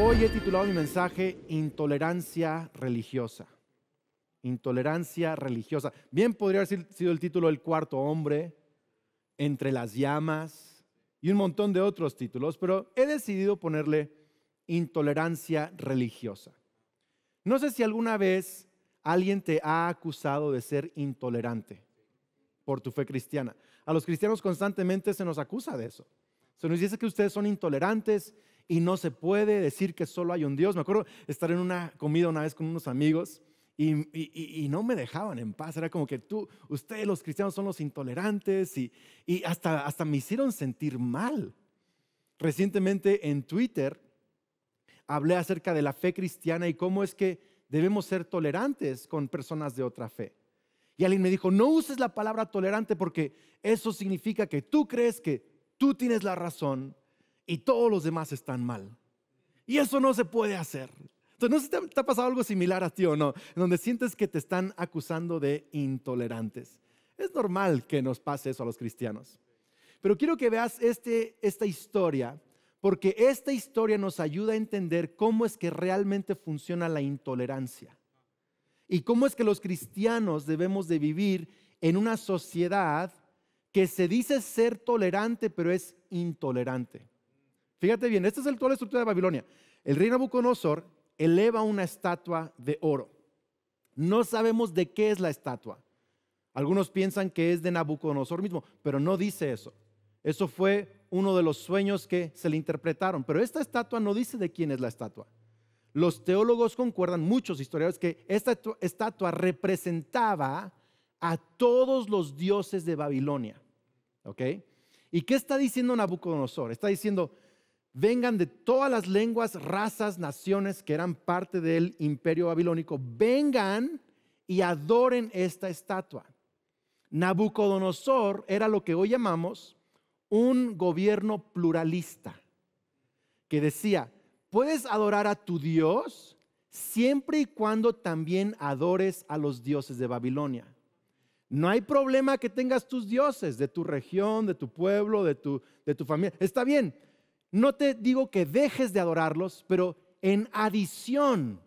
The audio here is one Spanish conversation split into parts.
Hoy he titulado mi mensaje Intolerancia religiosa. Intolerancia religiosa. Bien podría haber sido el título El cuarto hombre, Entre las llamas y un montón de otros títulos, pero he decidido ponerle intolerancia religiosa. No sé si alguna vez alguien te ha acusado de ser intolerante por tu fe cristiana. A los cristianos constantemente se nos acusa de eso. Se nos dice que ustedes son intolerantes y no se puede decir que solo hay un Dios. Me acuerdo estar en una comida una vez con unos amigos y, y, no me dejaban en paz. Era como que tú, ustedes los cristianos son los intolerantes y, y hasta, hasta me hicieron sentir mal. Recientemente en Twitter hablé acerca de la fe cristiana y cómo es que debemos ser tolerantes con personas de otra fe. Y alguien me dijo, no uses la palabra tolerante porque eso significa que tú crees que tú tienes la razón y todos los demás están mal. Y eso no se puede hacer. Entonces, no sé si te, ha pasado algo similar a ti o no, donde sientes que te están acusando de intolerantes. Es normal que nos pase eso a los cristianos. Pero quiero que veas este, esta historia, porque esta historia nos ayuda a entender cómo es que realmente funciona la intolerancia y cómo es que los cristianos debemos de vivir en una sociedad que se dice ser tolerante, pero es intolerante. Fíjate bien, esta es toda la estructura de Babilonia. El rey Nabucodonosor eleva una estatua de oro. No sabemos de qué es la estatua. Algunos piensan que es de Nabucodonosor mismo, pero no dice eso. Eso fue uno de los sueños que se le interpretaron, pero esta estatua no dice de quién es la estatua. Los teólogos concuerdan, muchos historiadores, que esta estatua representaba a todos los dioses de Babilonia. ¿Ok? ¿Y qué está diciendo Nabucodonosor? Está diciendo, vengan de todas las lenguas, razas, naciones que eran parte del imperio babilónico, vengan y adoren esta estatua. Nabucodonosor era lo que hoy llamamos un gobierno pluralista, que decía, puedes adorar a tu Dios siempre y cuando también adores a los dioses de Babilonia. No hay problema que tengas tus dioses de tu región, de tu pueblo, de tu, de tu familia. Está bien, no te digo que dejes de adorarlos, pero en adición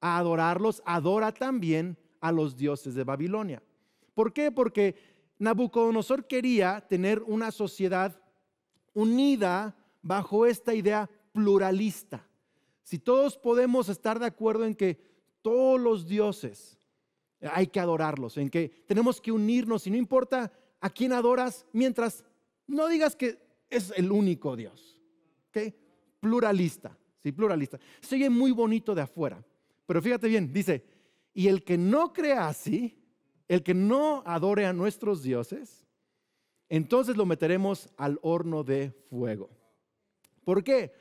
a adorarlos, adora también a los dioses de Babilonia. ¿Por qué? Porque Nabucodonosor quería tener una sociedad unida bajo esta idea pluralista. Si todos podemos estar de acuerdo en que todos los dioses hay que adorarlos, en que tenemos que unirnos y no importa a quién adoras, mientras no digas que es el único Dios. ¿ok? Pluralista, sí, pluralista. Se muy bonito de afuera, pero fíjate bien, dice, y el que no crea así, el que no adore a nuestros dioses, entonces lo meteremos al horno de fuego. ¿Por qué?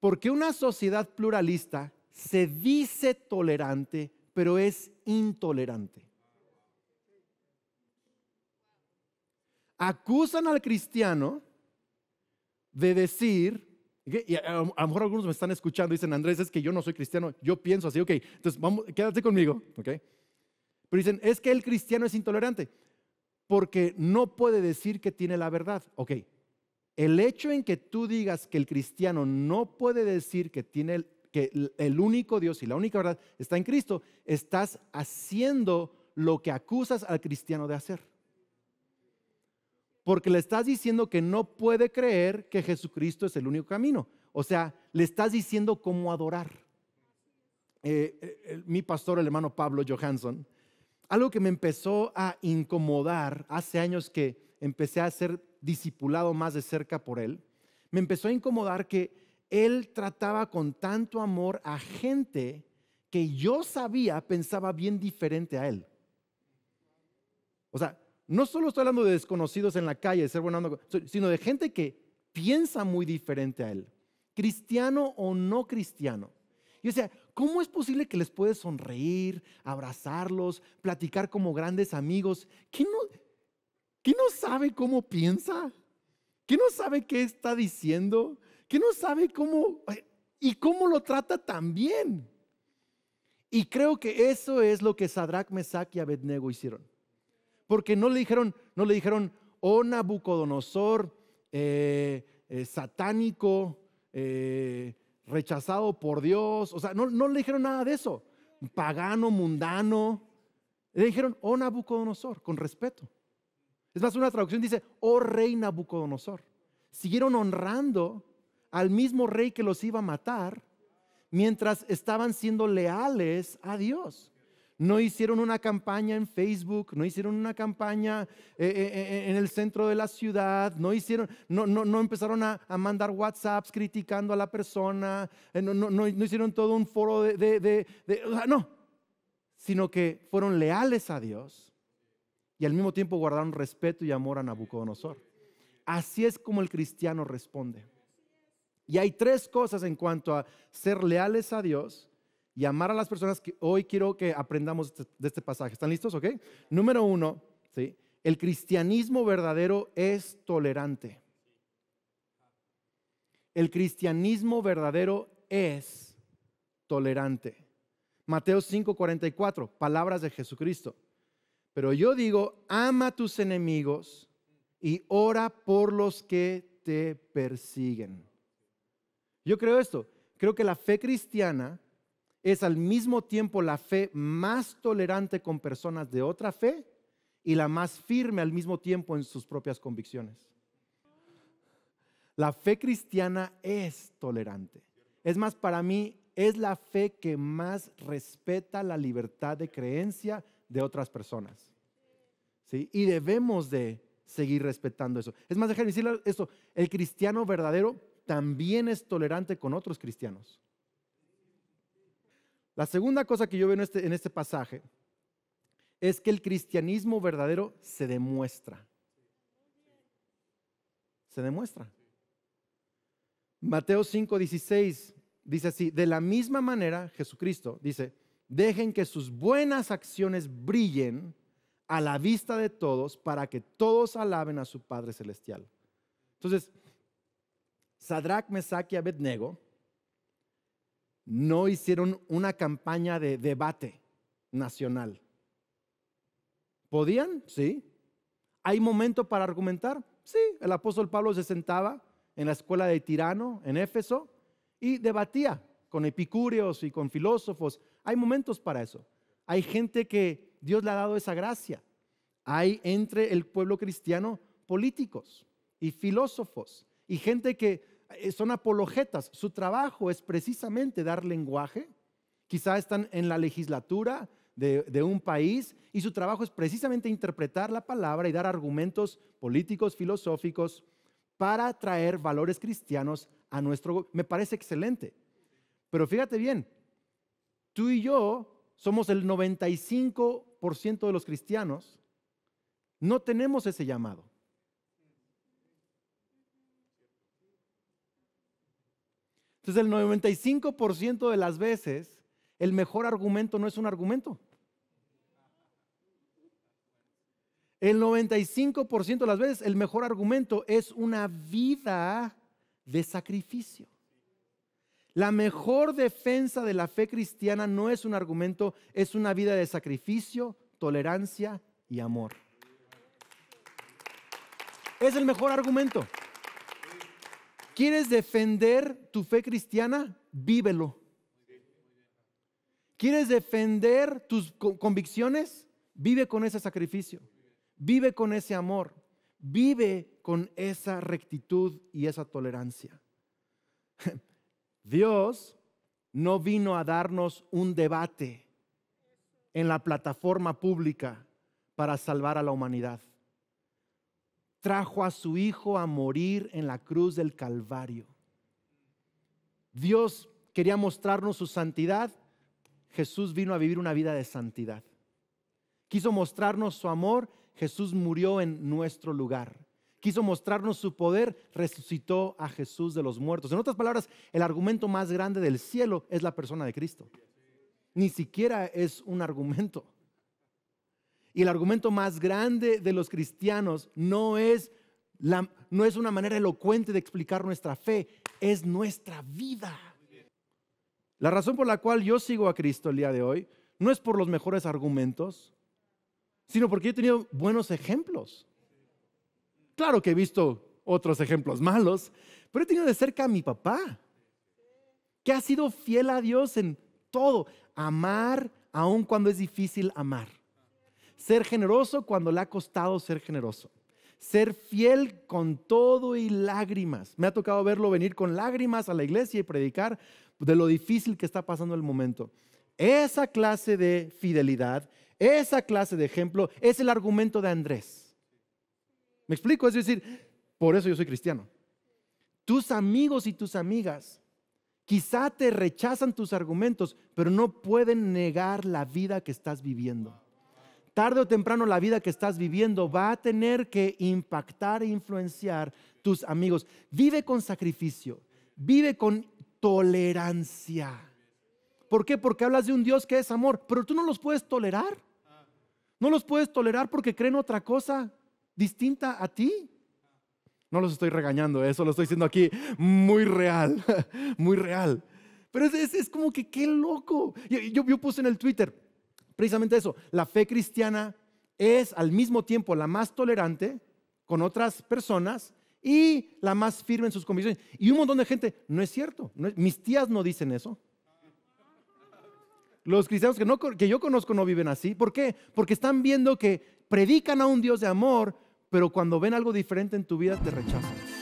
Porque una sociedad pluralista se dice tolerante, pero es intolerante. Acusan al cristiano de decir a, lo mejor algunos me están escuchando y dicen, Andrés, es que yo no soy cristiano, yo pienso así, ok, entonces vamos, quédate conmigo, ok. Pero dicen, es que el cristiano es intolerante porque no puede decir que tiene la verdad, ok. El hecho en que tú digas que el cristiano no puede decir que tiene que el único Dios y la única verdad está en Cristo, estás haciendo lo que acusas al cristiano de hacer porque le estás diciendo que no puede creer que Jesucristo es el único camino. O sea, le estás diciendo cómo adorar. Eh, eh, eh, mi pastor, el hermano Pablo Johansson, algo que me empezó a incomodar hace años que empecé a ser discipulado más de cerca por él, me empezó a incomodar que él trataba con tanto amor a gente que yo sabía pensaba bien diferente a él. O sea, no solo estoy hablando de desconocidos en la calle, sino de gente que piensa muy diferente a él, cristiano o no cristiano. Y o sea, ¿cómo es posible que les puedes sonreír, abrazarlos, platicar como grandes amigos? ¿Quién no, sabe cómo piensa? ¿Quién no sabe qué está diciendo? ¿Quién no sabe cómo eh, y cómo lo trata tan bien? Y creo que eso es lo que Sadrach, Mesach y Abednego hicieron porque no le dijeron, no le dijeron, oh Nabucodonosor, eh, eh, satánico, eh, rechazado por Dios, o sea, no, no le dijeron nada de eso, pagano, mundano, le dijeron, oh Nabucodonosor, con respeto. Es más, una traducción dice, oh rey Nabucodonosor. Siguieron honrando al mismo rey que los iba a matar mientras estaban siendo leales a Dios no hicieron una campaña en Facebook, no hicieron una campaña eh, eh, eh, en el centro de la ciudad, no, hicieron, no, no, no empezaron a, mandar WhatsApps criticando a la persona, no, no hicieron todo un foro de, de... No, sino que fueron leales a Dios y al mismo tiempo guardaron respeto y amor a Nabucodonosor. Así es como el cristiano responde. Y hay tres cosas en cuanto a ser leales a Dios, y amar a las personas que hoy quiero que aprendamos este, de este pasaje. ¿Están listos? ¿Ok? Número uno, ¿sí? el cristianismo verdadero es tolerante. El cristianismo verdadero es tolerante. Mateo 5:44, palabras de Jesucristo. Pero yo digo, ama a tus enemigos y ora por los que te persiguen. Yo creo esto, creo que la fe cristiana es al mismo tiempo la fe más tolerante con personas de otra fe y la más firme al mismo tiempo en sus propias convicciones. La fe cristiana es tolerante. Es más, para mí es la fe que más respeta la libertad de creencia de otras personas. ¿Sí? Y debemos de seguir respetando eso. Es más, déjenme decirle esto, el cristiano verdadero también es tolerante con otros cristianos. La segunda cosa que yo veo este, en este, pasaje es que el cristianismo verdadero se demuestra. Se demuestra. Mateo 5, 16 dice así, de la misma manera Jesucristo dice, dejen que sus buenas acciones brillen a la vista de todos para que todos alaben a su Padre Celestial. Entonces, Sadrach, Mesach y Abednego no hicieron una campaña de debate nacional. ¿Podían? Sí. ¿Hay momento para argumentar? Sí. El apóstol Pablo se sentaba en la escuela de Tirano, en Éfeso, y debatía con epicúreos y con filósofos. Hay momentos para eso. Hay gente que Dios le ha dado esa gracia. Hay entre el pueblo cristiano políticos y filósofos y gente que eh, son apologetas. Su trabajo es precisamente dar lenguaje. Quizá están en la legislatura de, un país y su trabajo es precisamente interpretar la palabra y dar argumentos políticos, filosóficos, para traer valores cristianos a nuestro... Me parece excelente. Pero fíjate bien, tú y yo somos el 95% de los cristianos. No tenemos ese llamado. Entonces el 95% de las veces el mejor argumento no es un argumento. El 95% de las veces el mejor argumento es una vida de sacrificio. La mejor defensa de la fe cristiana no es un argumento, es una vida de sacrificio, tolerancia y amor. Es el mejor argumento. ¿Quieres defender tu fe cristiana? Vívelo. ¿Quieres defender tus convicciones? Vive con ese sacrificio. Vive con ese amor. Vive con esa rectitud y esa tolerancia. Dios no vino a darnos un debate en la plataforma pública para salvar a la humanidad trajo a su Hijo a morir en la cruz del Calvario. Dios quería mostrarnos su santidad. Jesús vino a vivir una vida de santidad. Quiso mostrarnos su amor. Jesús murió en nuestro lugar. Quiso mostrarnos su poder, resucitó a Jesús de los muertos. En otras palabras, el argumento más grande del cielo es la persona de Cristo. Ni siquiera es un argumento. Y el argumento más grande de los cristianos no es, la, no es una manera elocuente de explicar nuestra fe, es nuestra vida. La razón por la cual yo sigo a Cristo el día de hoy no es por los mejores argumentos, sino porque he tenido buenos ejemplos. Claro que he visto otros ejemplos malos, pero he tenido de cerca a mi papá, que ha sido fiel a Dios en todo, amar aun cuando es difícil amar. Ser generoso cuando le ha costado ser generoso. Ser fiel con todo y lágrimas. Me ha tocado verlo venir con lágrimas a la iglesia y predicar de lo difícil que está pasando el momento. Esa clase de fidelidad, esa clase de ejemplo es el argumento de Andrés. ¿Me explico? Es decir, por eso yo soy cristiano. Tus amigos y tus amigas Quizá te rechazan tus argumentos, pero no pueden negar la vida que estás viviendo tarde o temprano la vida que estás viviendo va a tener que impactar e influenciar tus amigos. Vive con sacrificio, vive con tolerancia. ¿Por qué? Porque hablas de un Dios que es amor, pero tú no los puedes tolerar. No los puedes tolerar porque creen otra cosa distinta a ti. No los estoy regañando, eso lo estoy diciendo aquí muy real, muy real. Pero es, es, como que qué loco. yo puse en el Twitter, precisamente eso. La fe cristiana es al mismo tiempo la más tolerante con otras personas y la más firme en sus convicciones. Y un montón de gente, no es cierto, mis tías no dicen eso. Los cristianos que, que yo conozco no viven así. ¿Por qué? Porque están viendo que predican a un Dios de amor, pero cuando ven algo diferente en tu vida te rechazan.